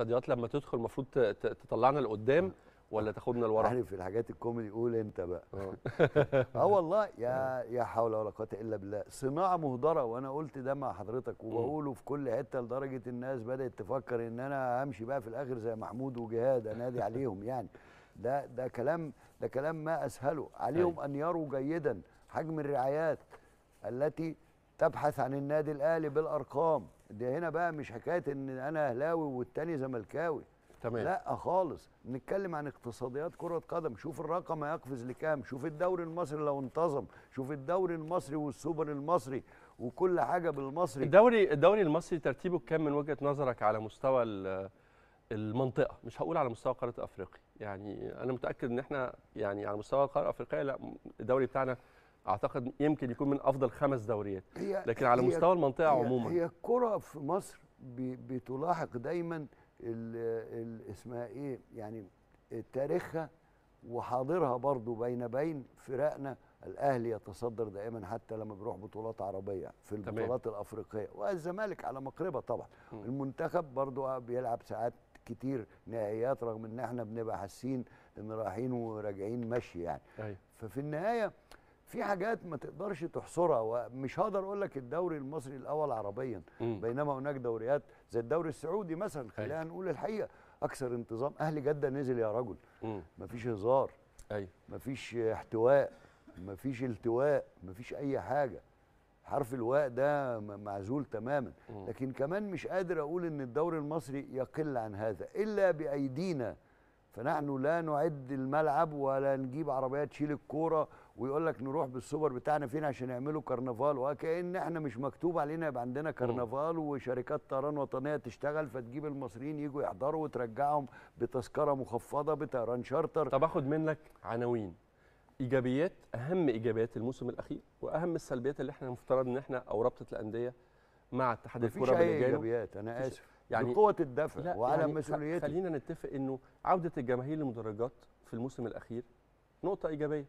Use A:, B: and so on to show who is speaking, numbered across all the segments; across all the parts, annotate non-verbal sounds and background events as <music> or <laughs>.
A: الاقتصاديات لما تدخل المفروض تطلعنا لقدام ولا تاخدنا لورا يعني في الحاجات الكوميدي قول انت بقى اه,
B: <laughs> آه والله يا آه. يا حول ولا قوه الا بالله صناعه مهدره وانا قلت ده مع حضرتك وبقوله في كل حته لدرجه الناس بدات تفكر ان انا همشي بقى في الاخر زي محمود وجهاد انادي عليهم <laughs> يعني ده ده كلام ده كلام ما اسهله عليهم أيوه. ان يروا جيدا حجم الرعايات التي تبحث عن النادي الاهلي بالارقام ده هنا بقى مش حكايه ان انا اهلاوي والتاني زملكاوي تمام لا خالص نتكلم عن اقتصاديات كره قدم شوف الرقم هيقفز لكام شوف الدوري المصري لو انتظم شوف الدوري المصري والسوبر المصري وكل حاجه بالمصري الدوري
A: الدوري المصري ترتيبه كام من وجهه نظرك على مستوى المنطقه مش هقول على مستوى قاره افريقيا يعني انا متاكد ان احنا يعني على مستوى القاره الافريقيه لا الدوري بتاعنا اعتقد يمكن يكون من افضل خمس دوريات لكن على مستوى المنطقه عموما هي
B: الكره في مصر بتلاحق دايما اسمها ايه يعني تاريخها وحاضرها برضو بين بين فرقنا الاهلي يتصدر دائما حتى لما بيروح بطولات عربيه في البطولات تمام. الافريقيه والزمالك على مقربه طبعا م. المنتخب برضو آه، بيلعب ساعات كتير نهائيات رغم ان احنا بنبقى حاسين ان رايحين وراجعين ماشي يعني أي. أيوة. ففي النهايه في حاجات ما تقدرش تحصرها ومش هقدر اقول لك الدوري المصري الاول عربيا بينما هناك دوريات زي الدوري السعودي مثلا أيوه. خلينا نقول الحقيقه اكثر انتظام اهلي جده نزل يا رجل مفيش هزار ايوه مفيش احتواء مفيش التواء مفيش اي حاجه حرف الواء ده معزول تماما لكن كمان مش قادر اقول ان الدوري المصري يقل عن هذا الا بايدينا فنحن لا نعد الملعب ولا نجيب عربيات تشيل الكوره ويقول لك نروح بالسوبر بتاعنا فين عشان يعملوا كرنفال وكأن احنا مش مكتوب علينا يبقى عندنا كرنفال وشركات طيران وطنيه تشتغل فتجيب المصريين
A: يجوا يحضروا وترجعهم بتذكره مخفضه بطيران شارتر طب اخد منك عناوين ايجابيات اهم ايجابيات الموسم الاخير واهم السلبيات اللي احنا المفترض ان احنا او رابطه الانديه مع اتحاد الكره مفيش ايجابيات انا اسف يعني قوة الدفع وعلى يعني مسؤوليته خلينا نتفق انه عوده الجماهير للمدرجات في الموسم الاخير نقطه ايجابيه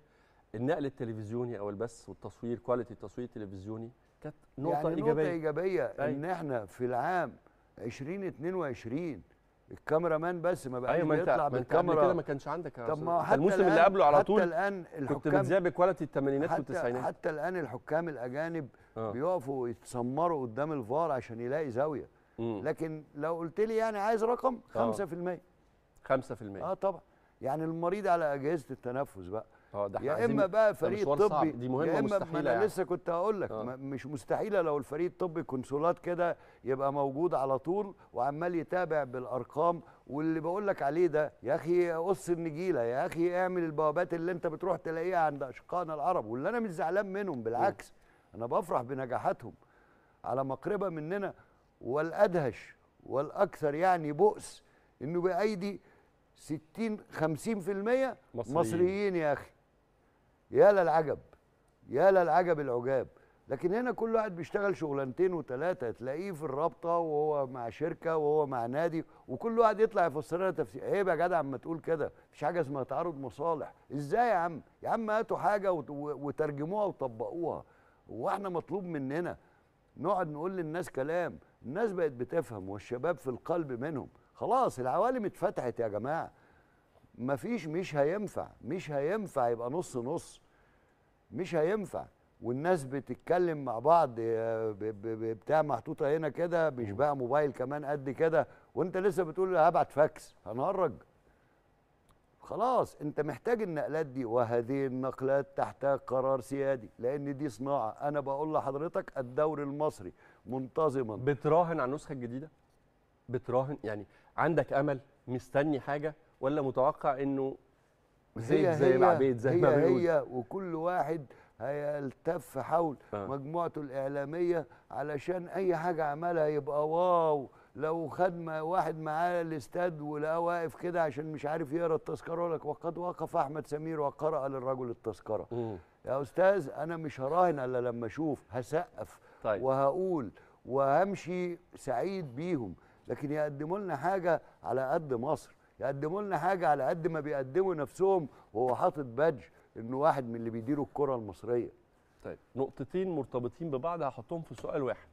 A: النقل التلفزيوني او البث والتصوير كواليتي التصوير التلفزيوني كانت نقطه يعني ايجابيه نقطه ايجابيه أي. ان أيوة. احنا في العام 2022
B: الكاميرا مان بس ما بقاش أيوة يطلع بالكاميرا كده ما كانش
A: عندك طب ما حتى الموسم اللي قبله على طول حتى الان الحكام كنت بتذيع
B: بكواليتي الثمانينات والتسعينات حتى الان الحكام الاجانب آه. بيقفوا يتسمروا قدام الفار عشان يلاقي زاويه لكن لو قلت لي يعني عايز رقم 5% آه. 5% اه طبعا يعني المريض على اجهزه التنفس بقى
A: اه ده يا اما بقى فريق طبي دي مهمه يا اما مستحيله انا يعني. لسه
B: كنت هقول لك آه. مش مستحيله لو الفريق الطبي كونسولات كده يبقى موجود على طول وعمال يتابع بالارقام واللي بقول لك عليه ده يا اخي قص النجيله يا اخي اعمل البوابات اللي انت بتروح تلاقيها عند اشقائنا العرب واللي انا مش زعلان منهم بالعكس م. انا بفرح بنجاحاتهم على مقربه مننا والأدهش والأكثر يعني بؤس إنه بأيدي 60 50% مصريين, مصريين يا أخي يا للعجب يا للعجب العجاب لكن هنا كل واحد بيشتغل شغلانتين وثلاثه تلاقيه في الرابطه وهو مع شركه وهو مع نادي وكل واحد يطلع يفسر لنا تفسير ايه يا جدع اما تقول كده مفيش حاجه اسمها تعارض مصالح ازاي يا عم يا عم هاتوا حاجه وترجموها وطبقوها واحنا مطلوب مننا نقعد نقول للناس كلام الناس بقت بتفهم والشباب في القلب منهم خلاص العوالم اتفتحت يا جماعه مفيش مش هينفع مش هينفع يبقى نص نص مش هينفع والناس بتتكلم مع بعض آه، بتاع محطوطه هنا كده مش بقى موبايل كمان قد كده وانت لسه بتقول هبعت فاكس هنهرج خلاص انت محتاج النقلات دي وهذه النقلات تحتاج قرار سيادي لان دي صناعه انا بقول لحضرتك الدوري
A: المصري منتظما بتراهن على النسخه الجديده بتراهن يعني عندك امل مستني حاجه ولا متوقع انه زيت زي العبيد زي ما بيقول هي, هي وكل واحد هيلتف حول آه. مجموعته الاعلاميه
B: علشان اي حاجه عملها يبقى واو لو خد واحد معاه الاستاد ولقاه واقف كده عشان مش عارف يقرا التذكره لك وقد وقف احمد سمير وقرا للرجل التذكره مم. يا استاذ انا مش هراهن الا لما اشوف هسقف طيب. وهقول وهمشي سعيد بيهم لكن يقدموا لنا حاجه على قد مصر يقدموا لنا حاجه على قد ما بيقدموا نفسهم وهو حاطط بادج
A: انه واحد من اللي بيديروا الكره المصريه طيب نقطتين مرتبطين ببعض هحطهم في سؤال واحد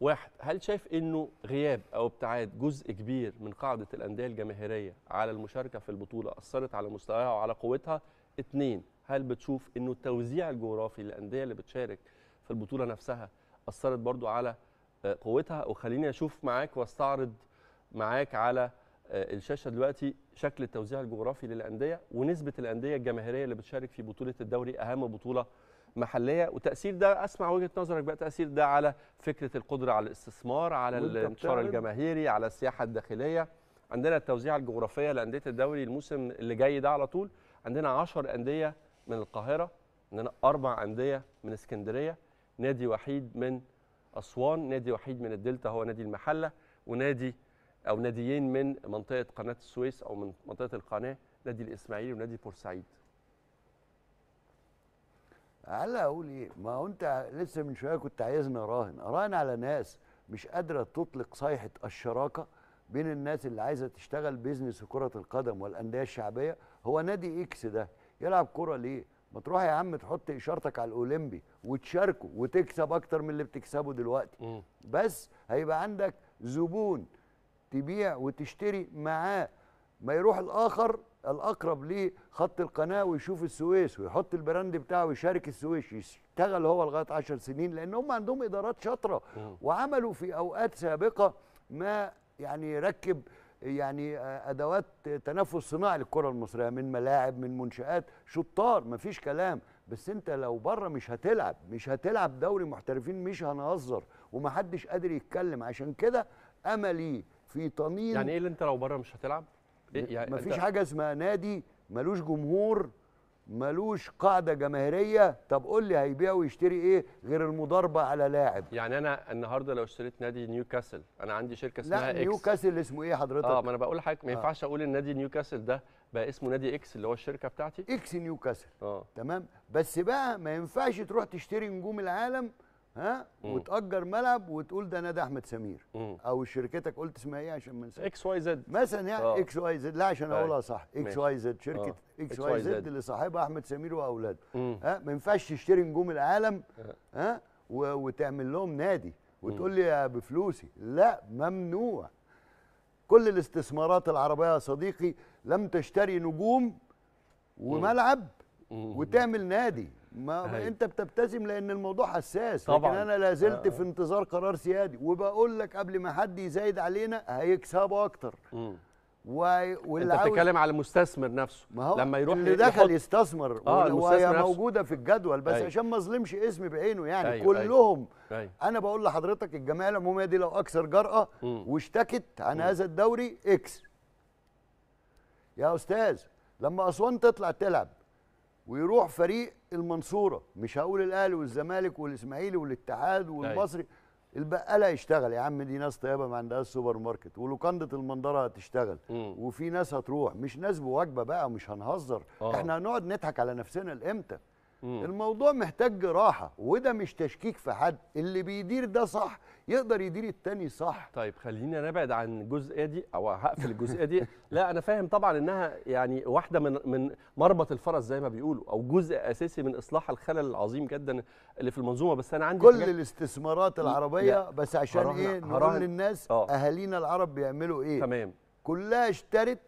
A: واحد هل شايف انه غياب او ابتعاد جزء كبير من قاعده الانديه الجماهيريه على المشاركه في البطوله اثرت على مستواها وعلى قوتها اثنين هل بتشوف انه التوزيع الجغرافي للانديه اللي بتشارك في البطوله نفسها اثرت برضو على آه، قوتها وخليني اشوف معاك واستعرض معاك على آه، الشاشه دلوقتي شكل التوزيع الجغرافي للانديه ونسبه الانديه الجماهيريه اللي بتشارك في بطوله الدوري اهم بطوله محليه وتاثير ده اسمع وجهه نظرك بقى تاثير ده على فكره القدره على الاستثمار على الانتشار الجماهيري على السياحه الداخليه عندنا التوزيع الجغرافيه لانديه الدوري الموسم اللي جاي ده على طول عندنا 10 انديه من القاهره عندنا اربع انديه من اسكندريه نادي وحيد من اسوان نادي وحيد من الدلتا هو نادي المحله ونادي او ناديين من منطقه قناه السويس او من منطقه القناه نادي الاسماعيلي ونادي بورسعيد
B: على اقول ايه ما هو انت لسه من شويه كنت عايزني اراهن اراهن على ناس مش قادره تطلق صيحه الشراكه بين الناس اللي عايزه تشتغل بيزنس كره القدم والانديه الشعبيه هو نادي اكس ده يلعب كره ليه ما تروح يا عم تحط اشارتك على الاولمبي وتشاركه وتكسب اكتر من اللي بتكسبه دلوقتي م. بس هيبقى عندك زبون تبيع وتشتري معاه ما يروح الاخر الاقرب لخط القناه ويشوف السويس ويحط البراند بتاعه ويشارك السويس يشتغل هو لغايه 10 سنين لان هم عندهم ادارات شاطره اه. وعملوا في اوقات سابقه ما يعني ركب يعني ادوات تنفس صناعي للكره المصريه من ملاعب من منشات شطار مفيش كلام بس انت لو بره مش هتلعب مش هتلعب دوري محترفين مش هنهزر ومحدش قادر يتكلم عشان كده املي في طنين يعني ايه
A: اللي انت لو بره مش هتلعب إيه، يعني فيش حاجه
B: اسمها نادي ملوش جمهور ملوش قاعده جماهيريه طب قول لي هيبيع ويشتري ايه غير المضاربه على لاعب
A: يعني انا النهارده لو اشتريت نادي نيوكاسل انا عندي شركه اسمها لا اكس نيوكاسل اسمه ايه حضرتك اه ما انا بقول لحضرتك ما آه. ينفعش اقول النادي نيوكاسل ده بقى اسمه نادي اكس اللي هو الشركه بتاعتي اكس نيوكاسل اه تمام بس بقى ما ينفعش تروح تشتري
B: نجوم العالم ها مم. وتاجر ملعب وتقول ده نادي احمد سمير مم. او شركتك قلت اسمها ايه عشان ما اكس واي زد مثلا يعني آه. اكس واي زد لا عشان طيب. اقولها صح اكس واي زد شركه آه. اكس واي زد اللي صاحبها احمد سمير واولاده ها ما ينفعش تشتري نجوم العالم آه. ها وتعمل لهم نادي وتقول لي بفلوسي لا ممنوع كل الاستثمارات العربيه يا صديقي لم تشتري نجوم وملعب وتعمل نادي ما هي. انت بتبتسم لان الموضوع حساس طبعا. لكن انا لا زلت آه. في انتظار قرار سيادي وبقول لك قبل ما حد يزايد علينا هيكسبوا اكتر و... واللي انت بتتكلم
A: على المستثمر نفسه ما هو لما يروح اللي دخل يحط... يستثمر آه وهي موجوده
B: في الجدول بس أيوه. عشان ما اظلمش اسمي بعينه يعني أيوه. كلهم أيوه. أيوه. انا بقول لحضرتك الجمعيه العموميه دي لو اكثر جرأه واشتكت عن هذا الدوري اكس يا استاذ لما اسوان تطلع تلعب ويروح فريق المنصوره مش هقول الاهلي والزمالك والاسماعيلي والاتحاد والمصري أيوه. البقاله يشتغل يا عم دي ناس طيبه ما عندهاش سوبر ماركت ولوكنده المندره هتشتغل مم. وفي ناس هتروح مش ناس بوجبه بقى مش هنهزر آه. احنا هنقعد نضحك على نفسنا لامتى مم. الموضوع محتاج راحه وده مش تشكيك في حد اللي
A: بيدير ده صح يقدر يدير التاني صح طيب خلينا نبعد عن الجزئيه دي او هقفل الجزئيه دي <laughs> لا انا فاهم طبعا انها يعني واحده من من مربط الفرس زي ما بيقولوا او جزء اساسي من اصلاح الخلل العظيم جدا اللي في المنظومه بس انا عندي كل الاستثمارات العربيه لا. بس عشان هرهن ايه نقول للناس آه. اهالينا العرب بيعملوا ايه تمام
B: كلها اشترت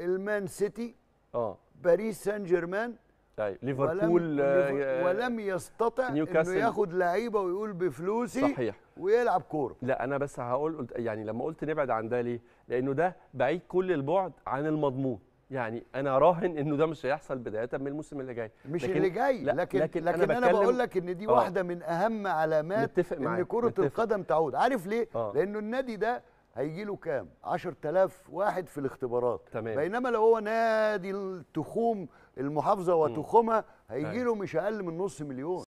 B: المان سيتي اه باريس سان جيرمان
A: طيب ليفربول ولم, آه، آه، ولم
B: يستطع انه ياخد
A: لعيبه ويقول بفلوسي صحيح ويلعب كوره لا انا بس هقول قلت يعني لما قلت نبعد عن ده ليه؟ لانه ده بعيد كل البعد عن المضمون يعني انا راهن انه ده مش هيحصل بدايه من الموسم اللي جاي مش لكن اللي جاي لكن لكن, لكن, لكن انا, أنا بقول لك ان دي آه. واحده
B: من اهم علامات ان كره القدم تعود عارف ليه؟ أوه. لانه النادي ده هيجي له كام 10000 واحد في الاختبارات تمام. بينما لو هو نادي التخوم المحافظه وتخومها هيجي أيوه. له مش اقل من نص مليون